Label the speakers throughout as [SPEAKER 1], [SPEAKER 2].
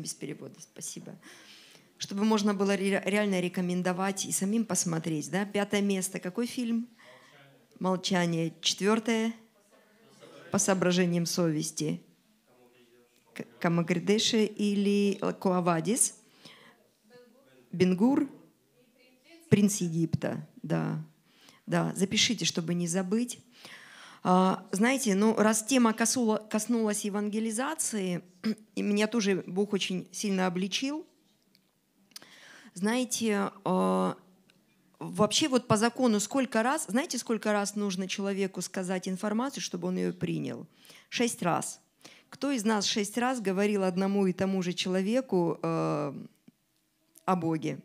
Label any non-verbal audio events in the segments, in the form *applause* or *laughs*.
[SPEAKER 1] без перевода, спасибо. Чтобы можно было реально рекомендовать и самим посмотреть. Да? Пятое место. Какой фильм? Молчание. Четвертое. По соображениям совести. Камагридеши или Куавадис. Бенгур. Принц Египта. Да. да. Запишите, чтобы не забыть. А, знаете, ну раз тема коснулась евангелизации, *clears throat* меня тоже Бог очень сильно обличил. Знаете, а, вообще вот по закону сколько раз, знаете, сколько раз нужно человеку сказать информацию, чтобы он ее принял? Шесть раз. Кто из нас шесть раз говорил одному и тому же человеку э, о Боге?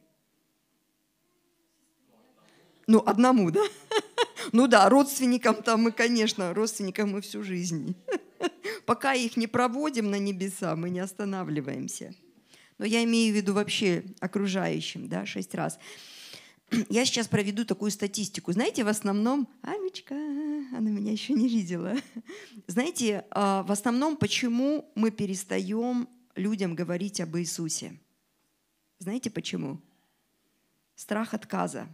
[SPEAKER 1] Ну, одному, да? *laughs* Ну да, родственникам там мы, конечно, родственникам мы всю жизнь. *laughs* Пока их не проводим на небеса, мы не останавливаемся. Но я имею в виду вообще окружающим, да, шесть раз. *clears throat* Я сейчас проведу такую статистику. Знаете, в основном... Амечка, она меня еще не видела. *laughs* Знаете, а, в основном, почему мы перестаем людям говорить об Иисусе? Знаете почему? Страх отказа.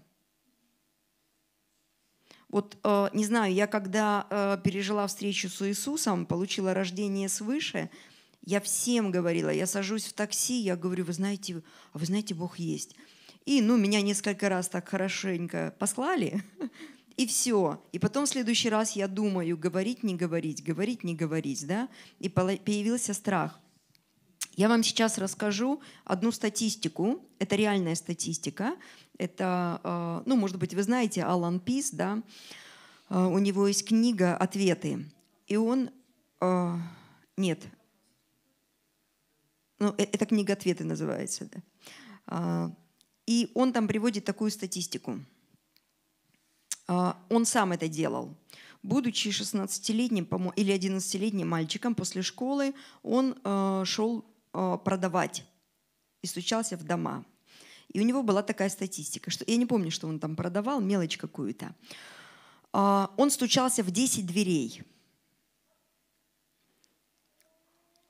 [SPEAKER 1] Вот, э, не знаю, я когда э, пережила встречу с Иисусом, получила рождение свыше, я всем говорила, я сажусь в такси, я говорю, вы знаете, а вы знаете, Бог есть. И, ну, меня несколько раз так хорошенько послали, *laughs* и все. И потом в следующий раз я думаю, говорить, не говорить, говорить, не говорить, да? И появился страх. Я вам сейчас расскажу одну статистику. Это реальная статистика. Это, э, ну, может быть, вы знаете Алан Пис, да? Э, у него есть книга «Ответы». И он... Э, нет. Ну, это книга «Ответы» называется, да? И он там приводит такую статистику. Он сам это делал. Будучи 16-летним или 11-летним мальчиком после школы, он шел Э, продавать и стучался в дома. И у него была такая статистика, что я не помню, что он там продавал, мелочь какую-то. А, он стучался в 10 дверей.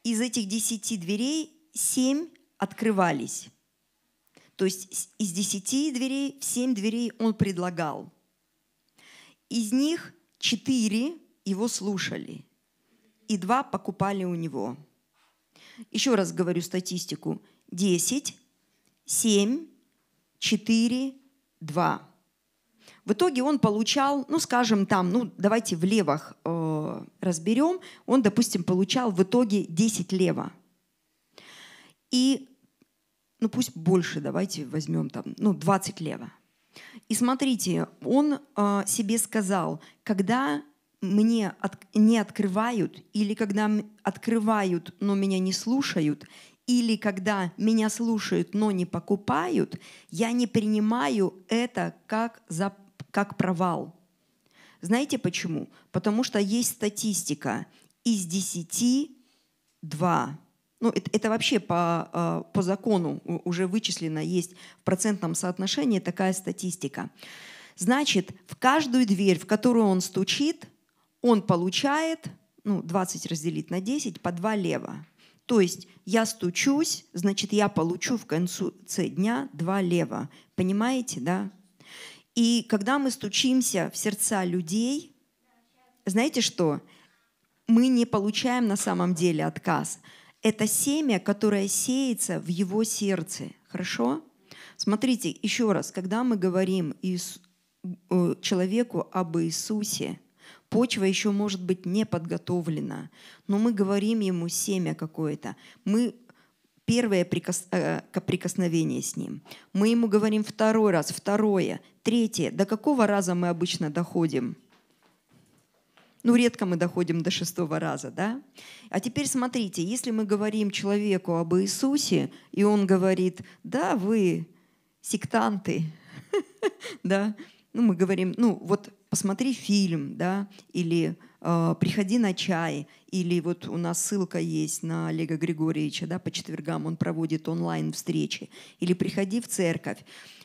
[SPEAKER 1] Из этих 10 дверей 7 открывались. То есть из 10 дверей 7 дверей он предлагал. Из них 4 его слушали, и 2 покупали у него. Еще раз говорю статистику. 10, 7, 4, 2. В итоге он получал, ну, скажем, там, ну, давайте в левах э, разберем, он, допустим, получал в итоге 10 лева. И, ну, пусть больше, давайте возьмем там, ну, 20 лева. И смотрите, он э, себе сказал, когда мне от, не открывают, или когда открывают, но меня не слушают, или когда меня слушают, но не покупают, я не принимаю это как, за, как провал. Знаете почему? Потому что есть статистика. Из 10 два Ну, это, это вообще по, а, по закону уже вычислено, есть в процентном соотношении такая статистика. Значит, в каждую дверь, в которую он стучит, он получает, ну, 20 разделить на 10, по 2 лева. То есть я стучусь, значит, я получу в конце дня 2 лева. Понимаете, да? И когда мы стучимся в сердца людей, знаете что? Мы не получаем на самом деле отказ. Это семя, которое сеется в его сердце. Хорошо? Смотрите, еще раз, когда мы говорим э, человеку об Иисусе – Почва еще может быть не подготовлена, но мы говорим ему семя какое-то. Мы первое прикос... Э, прикосновение с ним. Мы ему говорим второй раз, второе, третье. До какого раза мы обычно доходим? Ну, редко мы доходим до шестого раза, да? А теперь смотрите, если мы говорим человеку об Иисусе, и он говорит, да, вы сектанты, *laughs* да, ну, мы говорим, ну, вот посмотри фильм, да, или э, приходи на чай, или вот у нас ссылка есть на Олега Григорьевича, да, по четвергам он проводит онлайн-встречи, или приходи в церковь.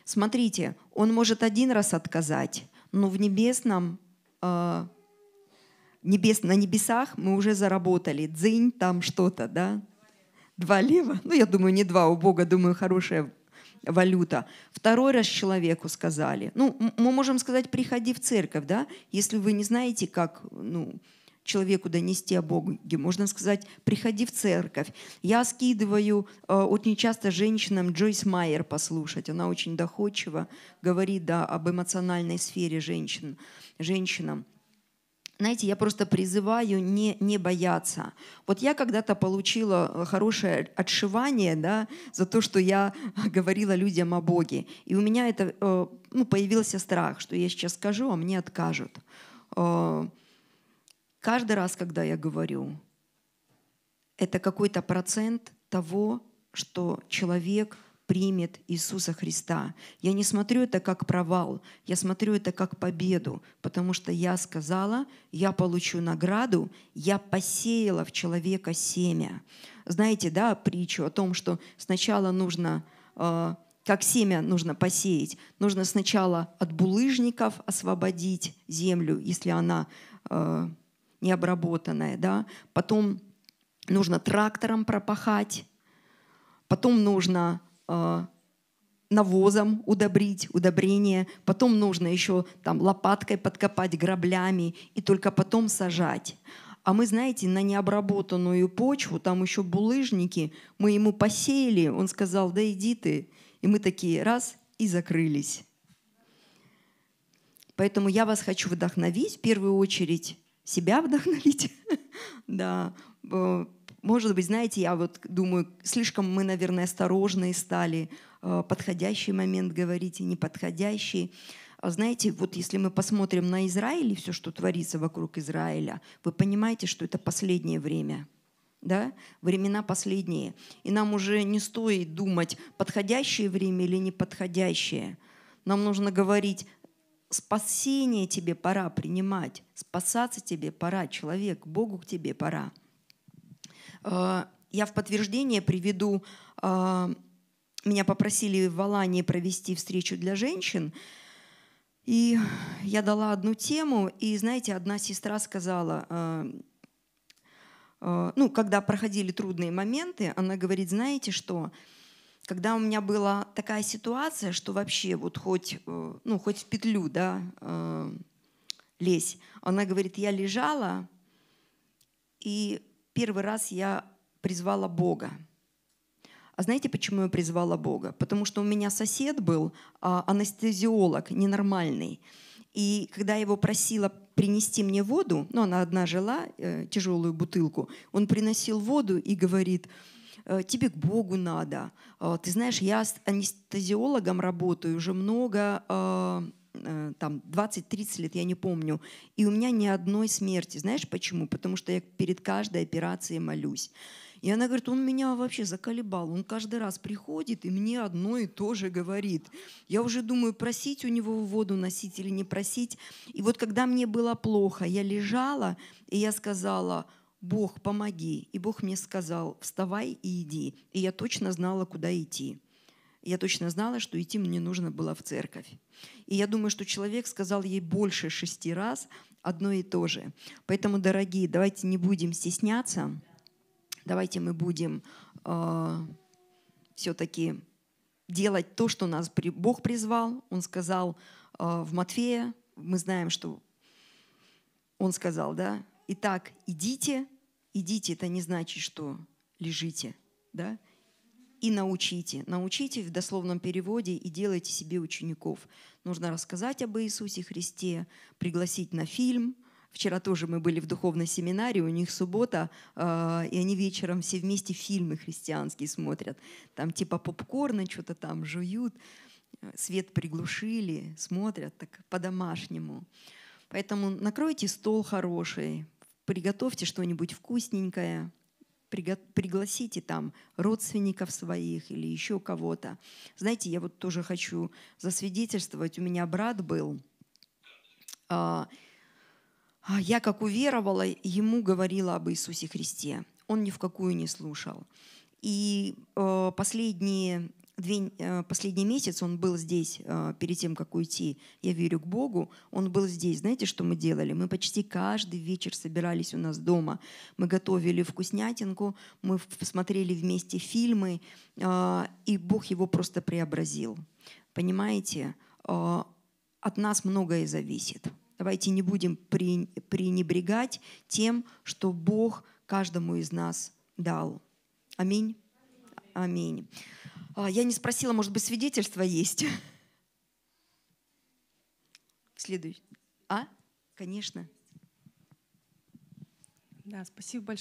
[SPEAKER 1] Смотрите, он может один раз отказать, но в небесном э, небес, на небесах мы уже заработали. Дзынь там что-то, да? Два лева. Ну, я думаю, не два. У Бога, думаю, хорошее валюта. Второй раз человеку сказали. Ну, мы можем сказать, приходи в церковь, да, если вы не знаете, как, ну, человеку донести о Боге. Можно сказать, приходи в церковь. Я скидываю э, очень часто женщинам Джойс Майер послушать. Она очень доходчиво говорит да, об эмоциональной сфере женщин, женщинам знаете, я просто призываю не, не бояться. Вот я когда-то получила э, хорошее отшивание да, за то, что я *laughs* говорила людям о Боге. И у меня это, э, ну, появился страх, что я сейчас скажу, а мне откажут. Э, каждый раз, когда я говорю, это какой-то процент того, что человек – примет Иисуса Христа. Я не смотрю это как провал, я смотрю это как победу, потому что я сказала, я получу награду, я посеяла в человека семя. Знаете, да, притчу о том, что сначала нужно э, как семя нужно посеять. Нужно сначала от булыжников освободить землю, если она э, необработанная, да. Потом нужно трактором пропахать, потом нужно Э, навозом удобрить, удобрение, потом нужно еще там лопаткой подкопать, граблями и только потом сажать. А мы, знаете, на необработанную почву, там еще булыжники, мы ему посеяли, он сказал, да иди ты. И мы такие раз и закрылись. Поэтому я вас хочу вдохновить, в первую очередь себя вдохновить, *laughs* да, э, может быть, знаете, я вот думаю, слишком мы, наверное, осторожные стали, э, подходящий момент говорить, говорите, неподходящий. А знаете, вот если мы посмотрим на Израиль и все, что творится вокруг Израиля, вы понимаете, что это последнее время – да? Времена последние. И нам уже не стоит думать, подходящее время или неподходящее. Нам нужно говорить, спасение тебе пора принимать, спасаться тебе пора, человек, Богу к тебе пора. Э, я в подтверждение приведу, э, меня попросили в Алании провести встречу для женщин, и я дала одну тему, и, знаете, одна сестра сказала, э, ну, когда проходили трудные моменты, она говорит, знаете что, когда у меня была такая ситуация, что вообще вот хоть, ну, хоть в петлю, да, лезь, она говорит, я лежала, и первый раз я призвала Бога. А знаете, почему я призвала Бога? Потому что у меня сосед был а, анестезиолог ненормальный. И когда я его просила принести мне воду, ну, она одна жила, э, тяжелую бутылку, он приносил воду и говорит, «Э, тебе к Богу надо. Э, ты знаешь, я с анестезиологом работаю уже много а, Э, там 20-30 лет, я не помню, и у меня ни одной смерти. Знаешь почему? Потому что я перед каждой операцией молюсь. И она говорит, он меня вообще заколебал. Он каждый раз приходит и мне одно и то же говорит. Я уже думаю, просить у него воду носить или не просить. И вот когда мне было плохо, я лежала, и я сказала, Бог, помоги. И Бог мне сказал, вставай и иди. И я точно знала, куда идти я точно знала, что идти мне нужно было в церковь. И я думаю, что человек сказал ей больше шести раз одно и то же. Поэтому, дорогие, давайте не будем стесняться, давайте мы будем э, все-таки делать то, что нас Бог призвал. Он сказал э, в Матфея, мы знаем, что он сказал, да, итак, идите, идите, это не значит, что лежите, да, и научите. Научите в дословном переводе и делайте себе учеников. Нужно рассказать об Иисусе Христе, пригласить на фильм. Вчера тоже мы были в духовном семинаре, у них суббота, а, и они вечером все вместе фильмы христианские смотрят. Там типа попкорна что-то там жуют, свет приглушили, смотрят так по-домашнему. Поэтому накройте стол хороший, приготовьте что-нибудь вкусненькое, пригласите там родственников своих или еще кого-то. Знаете, я вот тоже хочу засвидетельствовать. У меня брат был. А, а, я, как уверовала, ему говорила об Иисусе Христе. Он ни в какую не слушал. И э, последние две, э, последний месяц он был здесь, э, перед тем, как уйти, я верю к Богу, он был здесь. Знаете, что мы делали? Мы почти каждый вечер собирались у нас дома. Мы готовили вкуснятинку, мы смотрели вместе фильмы, э, и Бог его просто преобразил. Понимаете, от нас многое зависит. Давайте не будем пренебрегать тем, что Бог каждому из нас дал. Аминь. Аминь. А, я не спросила, может быть, свидетельство есть? Следующий. А? Конечно. Да, спасибо большое.